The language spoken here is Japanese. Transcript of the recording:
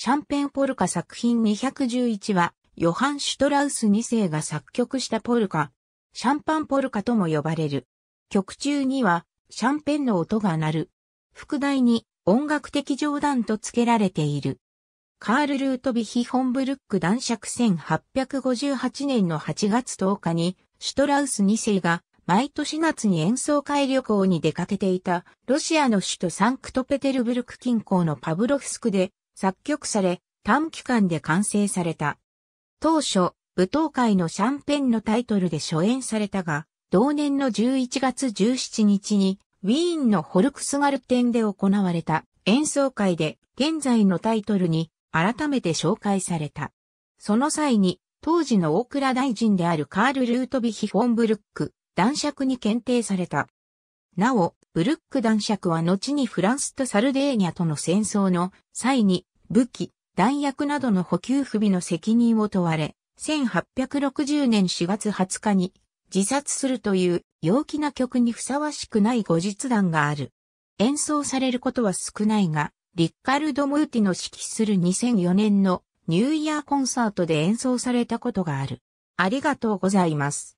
シャンペンポルカ作品211は、ヨハン・シュトラウス2世が作曲したポルカ、シャンパンポルカとも呼ばれる。曲中には、シャンペンの音が鳴る。副題に、音楽的冗談と付けられている。カール・ルートビヒ・ホンブルック男爵1858年の8月10日に、シュトラウス2世が毎年夏に演奏会旅行に出かけていたロシアの首都サンクトペテルブルク近郊のパブロフスクで作曲され、短期間で完成された。当初、舞踏会のシャンペンのタイトルで初演されたが、同年の11月17日に、ウィーンのホルクスガルテンで行われた演奏会で、現在のタイトルに改めて紹介された。その際に、当時の大蔵大臣であるカール・ルートビヒ・フォンブルック、男爵に検定された。なお、ブルック男爵は後にフランスとサルデーニャとの戦争の際に武器、弾薬などの補給不備の責任を問われ、1860年4月20日に自殺するという陽気な曲にふさわしくない後日談がある。演奏されることは少ないが、リッカルド・ムーティの指揮する2004年のニューイヤーコンサートで演奏されたことがある。ありがとうございます。